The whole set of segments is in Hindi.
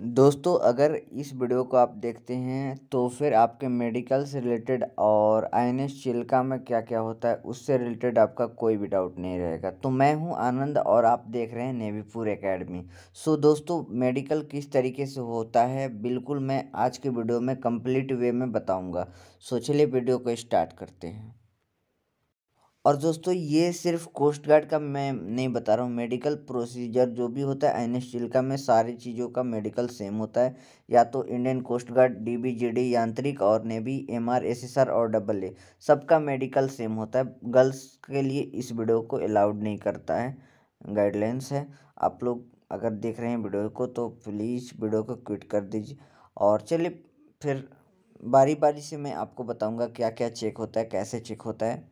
दोस्तों अगर इस वीडियो को आप देखते हैं तो फिर आपके मेडिकल से रिलेटेड और आई एन एस चिल्का में क्या क्या होता है उससे रिलेटेड आपका कोई भी डाउट नहीं रहेगा तो मैं हूं आनंद और आप देख रहे हैं नेवीपुर एकेडमी सो दोस्तों मेडिकल किस तरीके से होता है बिल्कुल मैं आज के वीडियो में कंप्लीट वे में बताऊँगा सो चलिए वीडियो को स्टार्ट करते हैं और दोस्तों ये सिर्फ कोस्ट गार्ड का मैं नहीं बता रहा हूँ मेडिकल प्रोसीजर जो भी होता है एनएसटील का में सारी चीज़ों का मेडिकल सेम होता है या तो इंडियन कोस्ट गार्ड डीबीजीडी यांत्रिक और navy M R S S R और डबल ए सबका मेडिकल सेम होता है गर्ल्स के लिए इस वीडियो को अलाउड नहीं करता है गाइडलाइंस है आप लोग अगर देख रहे हैं वीडियो को तो प्लीज़ वीडियो को क्विट कर दीजिए और चलिए फिर बारी बारी से मैं आपको बताऊंगा क्या क्या चेक होता है कैसे चेक होता है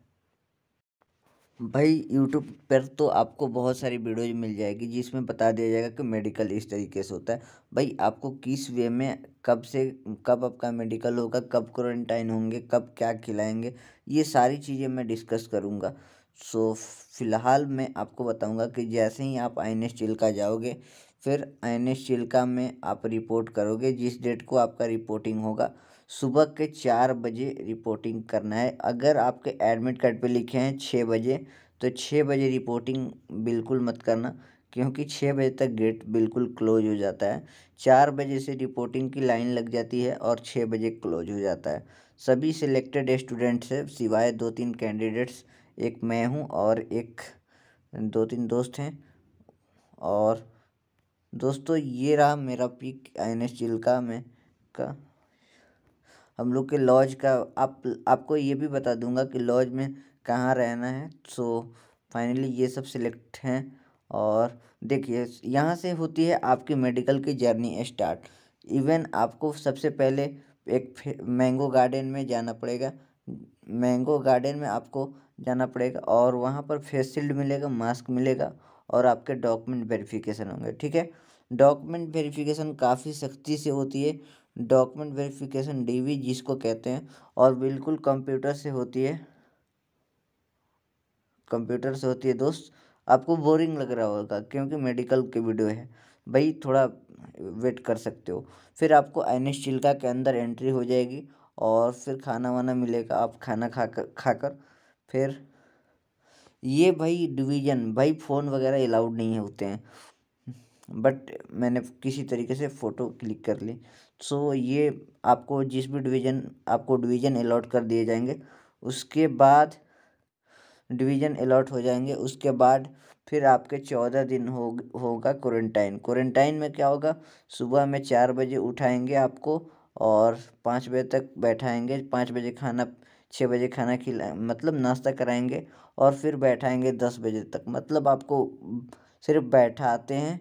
भाई यूट्यूब पर तो आपको बहुत सारी वीडियोज मिल जाएगी जिसमें बता दिया जाएगा कि मेडिकल इस तरीके से होता है भाई आपको किस वे में कब से कब आपका मेडिकल होगा कब क्वारंटाइन होंगे कब क्या खिलाएंगे ये सारी चीज़ें मैं डिस्कस करूँगा सो so, फ़िलहाल मैं आपको बताऊँगा कि जैसे ही आप एन एस का जाओगे फिर एन एस चिल्का में आप रिपोर्ट करोगे जिस डेट को आपका रिपोर्टिंग होगा सुबह के चार बजे रिपोर्टिंग करना है अगर आपके एडमिट कार्ड पे लिखे हैं छः बजे तो छः बजे रिपोर्टिंग बिल्कुल मत करना क्योंकि छः बजे तक गेट बिल्कुल क्लोज हो जाता है चार बजे से रिपोर्टिंग की लाइन लग जाती है और छः बजे क्लोज हो जाता है सभी सिलेक्टेड स्टूडेंट्स हैं सिवाय दो तीन कैंडिडेट्स एक मैं हूँ और एक दो तीन दोस्त हैं और दोस्तों ये रहा मेरा पिक एन एस चिल्का में का हम लोग के लॉज का आप आपको ये भी बता दूंगा कि लॉज में कहाँ रहना है सो फाइनली ये सब सिलेक्ट हैं और देखिए यहाँ से होती है आपकी मेडिकल की जर्नी स्टार्ट इवन आपको सबसे पहले एक मैंगो गार्डन में जाना पड़ेगा मैंगो गार्डन में आपको जाना पड़ेगा और वहाँ पर फेस शील्ड मिलेगा मास्क मिलेगा और आपके डॉक्यूमेंट वेरिफिकेशन होंगे ठीक है डॉक्यूमेंट वेरिफिकेशन काफ़ी सख्ती से होती है डॉक्यूमेंट वेरिफिकेशन डीवी जिसको कहते हैं और बिल्कुल कंप्यूटर से होती है कंप्यूटर से होती है दोस्त आपको बोरिंग लग रहा होगा क्योंकि मेडिकल की वीडियो है भाई थोड़ा वेट कर सकते हो फिर आपको एन एस चिल्का के अंदर एंट्री हो जाएगी और फिर खाना वाना मिलेगा आप खाना खा कर खा कर फिर ये भाई डिवीजन भाई फ़ोन वगैरह अलाउड नहीं होते हैं बट मैंने किसी तरीके से फ़ोटो क्लिक कर ली सो ये आपको जिस भी डिवीज़न आपको डिवीज़न अलाट कर दिए जाएंगे उसके बाद डिवीज़न अलाट हो जाएंगे उसके बाद फिर आपके चौदह दिन हो होगा क्वारंटाइन क्वारंटाइन में क्या होगा सुबह में चार बजे उठाएंगे आपको और पाँच बजे तक बैठाएंगे पाँच बजे खाना छः बजे खाना खिला मतलब नाश्ता कराएंगे और फिर बैठाएंगे दस बजे तक मतलब आपको सिर्फ बैठाते हैं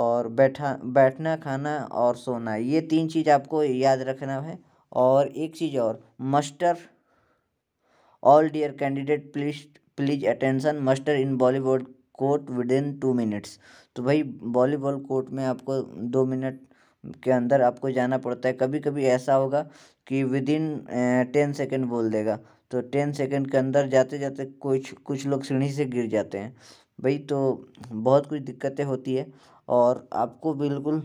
और बैठा बैठना खाना और सोना ये तीन चीज़ आपको याद रखना है और एक चीज़ और muster all dear candidate please please attention muster in बॉलीवुड court within two minutes तो भाई वॉलीबॉल कोर्ट में आपको दो मिनट के अंदर आपको जाना पड़ता है कभी कभी ऐसा होगा कि विद इन टेन सेकेंड बोल देगा तो टेन सेकेंड के अंदर जाते जाते कुछ कुछ लोग सीढ़ी से गिर जाते हैं भाई तो बहुत कुछ दिक्कतें होती है और आपको बिल्कुल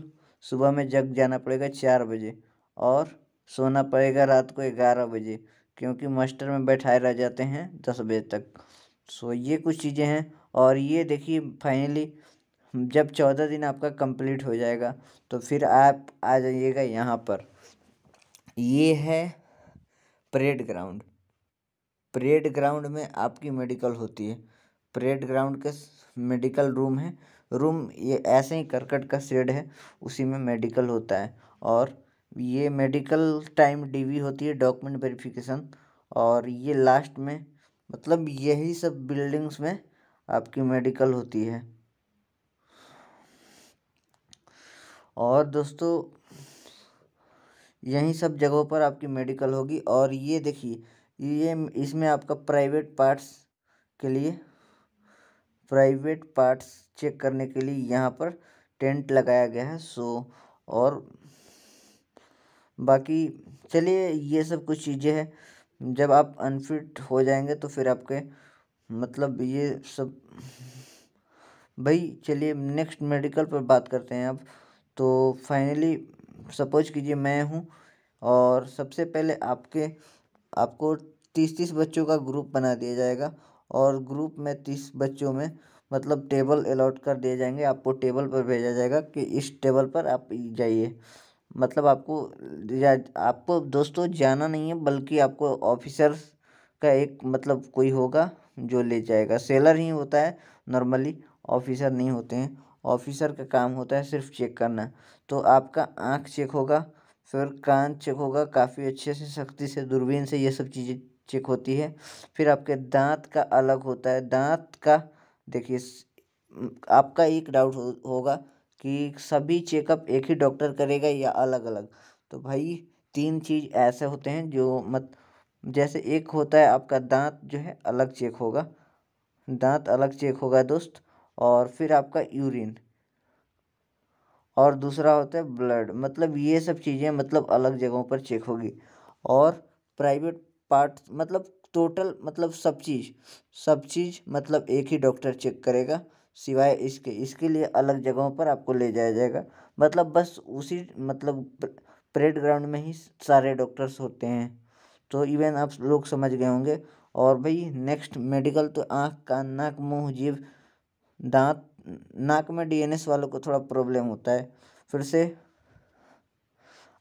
सुबह में जग जाना पड़ेगा चार बजे और सोना पड़ेगा रात को ग्यारह बजे क्योंकि मास्टर में बैठाए रह जाते हैं दस बजे तक सो ये कुछ चीज़ें हैं और ये देखिए फाइनली जब चौदह दिन आपका कंप्लीट हो जाएगा तो फिर आप आ जाइएगा यहाँ पर ये है परेड ग्राउंड परेड ग्राउंड में आपकी मेडिकल होती है परेड ग्राउंड के मेडिकल रूम है रूम ये ऐसे ही करकट का शेड है उसी में मेडिकल होता है और ये मेडिकल टाइम डीवी होती है डॉक्यूमेंट वेरिफिकेशन और ये लास्ट में मतलब यही सब बिल्डिंग्स में आपकी मेडिकल होती है और दोस्तों यहीं सब जगहों पर आपकी मेडिकल होगी और ये देखिए ये इसमें आपका प्राइवेट पार्ट्स के लिए प्राइवेट पार्ट्स चेक करने के लिए यहाँ पर टेंट लगाया गया है सो और बाकी चलिए ये सब कुछ चीज़ें हैं जब आप अनफिट हो जाएंगे तो फिर आपके मतलब ये सब भाई चलिए नेक्स्ट मेडिकल पर बात करते हैं अब तो फाइनली सपोज कीजिए मैं हूँ और सबसे पहले आपके आपको तीस तीस बच्चों का ग्रुप बना दिया जाएगा और ग्रुप में तीस बच्चों में मतलब टेबल अलॉट कर दिए जाएंगे आपको टेबल पर भेजा जाएगा कि इस टेबल पर आप जाइए मतलब आपको आपको दोस्तों जाना नहीं है बल्कि आपको ऑफिसर का एक मतलब कोई होगा जो ले जाएगा सेलर ही होता है नॉर्मली ऑफिसर नहीं होते हैं ऑफिसर का काम होता है सिर्फ चेक करना तो आपका आँख चेक होगा फिर कान चेक होगा काफ़ी अच्छे से सख्ती से दूरबीन से ये सब चीज़ें चेक होती है फिर आपके दांत का अलग होता है दांत का देखिए आपका एक डाउट हो, होगा कि सभी चेकअप एक ही डॉक्टर करेगा या अलग अलग तो भाई तीन चीज़ ऐसे होते हैं जो मत जैसे एक होता है आपका दांत जो है अलग चेक होगा दांत अलग चेक होगा दोस्त और फिर आपका यूरिन और दूसरा होता है ब्लड मतलब ये सब चीज़ें मतलब अलग जगहों पर चेक होगी और प्राइवेट पार्ट मतलब टोटल मतलब सब चीज़ सब चीज़ मतलब एक ही डॉक्टर चेक करेगा सिवाय इसके इसके लिए अलग जगहों पर आपको ले जाया जाएगा मतलब बस उसी मतलब परेड ग्राउंड में ही सारे डॉक्टर्स होते हैं तो इवन आप लोग समझ गए होंगे और भाई नेक्स्ट मेडिकल तो आँख कान नाक मुंह जीव दांत नाक में डीएनएस वालों को थोड़ा प्रॉब्लम होता है फिर से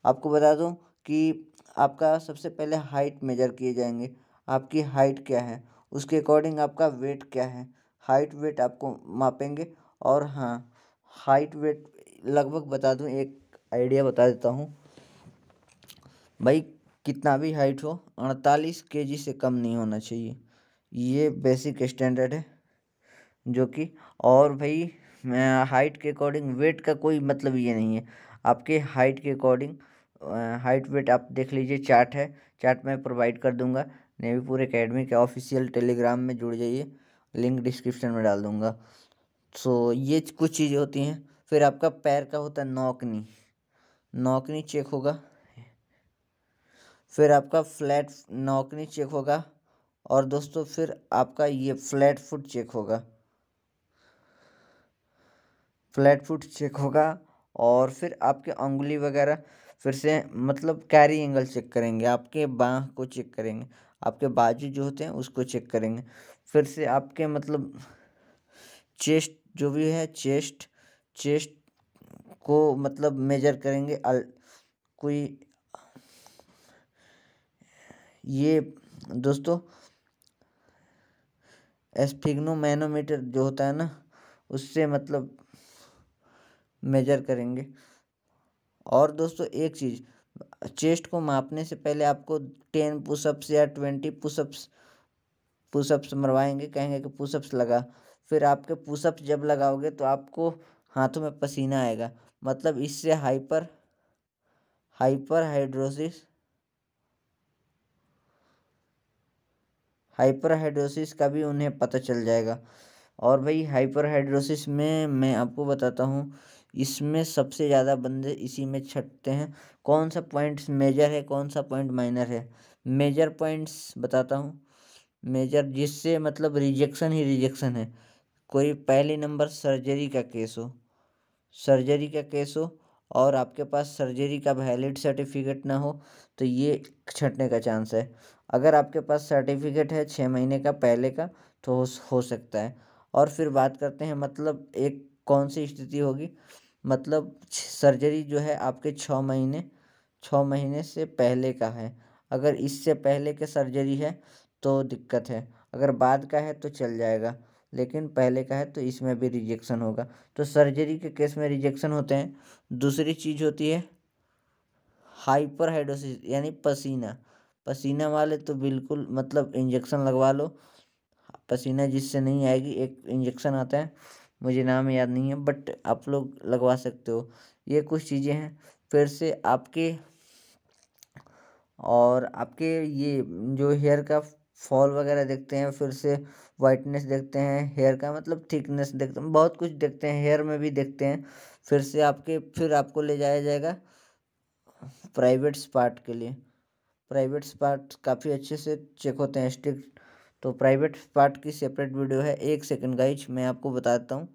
आपको बता दूं कि आपका सबसे पहले हाइट मेजर किए जाएंगे आपकी हाइट क्या है उसके अकॉर्डिंग आपका वेट क्या है हाइट वेट आपको मापेंगे और हाँ हाइट वेट लगभग बता दूं एक आइडिया बता देता हूँ भाई कितना भी हाइट हो अड़तालीस के जी से कम नहीं होना चाहिए ये बेसिक स्टैंडर्ड है जो कि और भाई हाइट के अकॉर्डिंग वेट का कोई मतलब ये नहीं है आपके हाइट के अकॉर्डिंग हाइट वेट आप देख लीजिए चार्ट है चार्ट मैं प्रोवाइड कर दूंगा नेवी पूरे अकेडमी के ऑफिशियल टेलीग्राम में जुड़ जाइए लिंक डिस्क्रिप्शन में डाल दूंगा सो so, ये कुछ चीज़ें होती हैं फिर आपका पैर का होता है नौकनी नौकनी चेक होगा फिर आपका फ्लैट नौकनी चेक होगा और दोस्तों फिर आपका ये फ्लैट फुट चेक होगा फ्लैट फुट चेक होगा और फिर आपके अंगुली वगैरह फिर से मतलब कैरी एंगल चेक करेंगे आपके बाह को चेक करेंगे आपके बाजू जो होते हैं उसको चेक करेंगे फिर से आपके मतलब चेस्ट जो भी है चेस्ट चेस्ट को मतलब मेजर करेंगे अल, कोई ये दोस्तों एस्फिग्नोमैनोमीटर जो होता है ना उससे मतलब मेजर करेंगे और दोस्तों एक चीज़ चेस्ट को मापने से पहले आपको टेन पुशअप्स या ट्वेंटी पुशअप्स पुशअप्स मरवाएंगे कहेंगे कि पुशअप्स लगा फिर आपके पुशअप्स जब लगाओगे तो आपको हाथों में पसीना आएगा मतलब इससे hyper hyperhidrosis hyperhidrosis का भी उन्हें पता चल जाएगा और भाई हाइपर हाइड्रोसिस में मैं आपको बताता हूँ इसमें सबसे ज़्यादा बंदे इसी में छटते हैं कौन सा पॉइंट्स मेजर है कौन सा पॉइंट माइनर है मेजर पॉइंट्स बताता हूँ मेजर जिससे मतलब रिजेक्शन ही रिजेक्शन है कोई पहले नंबर सर्जरी का केस हो सर्जरी का केस हो और आपके पास सर्जरी का वैलिड सर्टिफिकेट ना हो तो ये छटने का चांस है अगर आपके पास सर्टिफिकेट है छः महीने का पहले का तो हो, सकता है और फिर बात करते हैं मतलब एक कौन सी स्थिति होगी मतलब सर्जरी जो है आपके छः महीने छः महीने से पहले का है अगर इससे पहले के सर्जरी है तो दिक्कत है अगर बाद का है तो चल जाएगा लेकिन पहले का है तो इसमें भी रिजेक्शन होगा तो सर्जरी के केस में रिजेक्शन होते हैं दूसरी चीज़ होती है हाइपर हाइड्रोसिस यानी पसीना पसीना वाले तो बिल्कुल मतलब इंजेक्शन लगवा लो पसीना जिससे नहीं आएगी एक इंजेक्शन आता है मुझे नाम याद नहीं है बट आप लोग लगवा सकते हो ये कुछ चीज़ें हैं फिर से आपके और आपके ये जो हेयर का फॉल वगैरह देखते हैं फिर से वाइटनेस देखते हैं हेयर का मतलब थिकनेस देखते हैं बहुत कुछ देखते हैं हेयर में भी देखते हैं फिर से आपके फिर आपको ले जाया जाएगा प्राइवेट स्पार्ट के लिए प्राइवेट स्पार्ट काफ़ी अच्छे से चेक होते हैं स्ट्रिक्ट तो प्राइवेट पार्ट की सेपरेट वीडियो है एक सेकंड गाइज मैं आपको बताता हूँ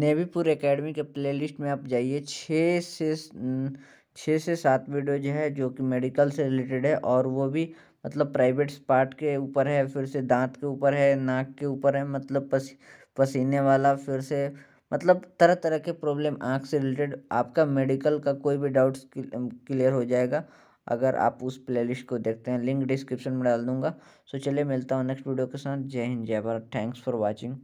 नेवीपुर एकेडमी के प्लेलिस्ट में आप जाइए छः से छः से सात वीडियो जो है जो कि मेडिकल से रिलेटेड है और वो भी मतलब प्राइवेट पार्ट के ऊपर है फिर से दांत के ऊपर है नाक के ऊपर है मतलब पसी पसीने वाला फिर से मतलब तरह तरह के प्रॉब्लम आँख से रिलेटेड आपका मेडिकल का कोई भी डाउट्स क्लियर हो जाएगा अगर आप उस प्लेलिस्ट को देखते हैं लिंक डिस्क्रिप्शन में डाल दूंगा सो चलिए मिलता हूँ नेक्स्ट वीडियो के साथ जय हिंद जय भारत थैंक्स फॉर वॉचिंग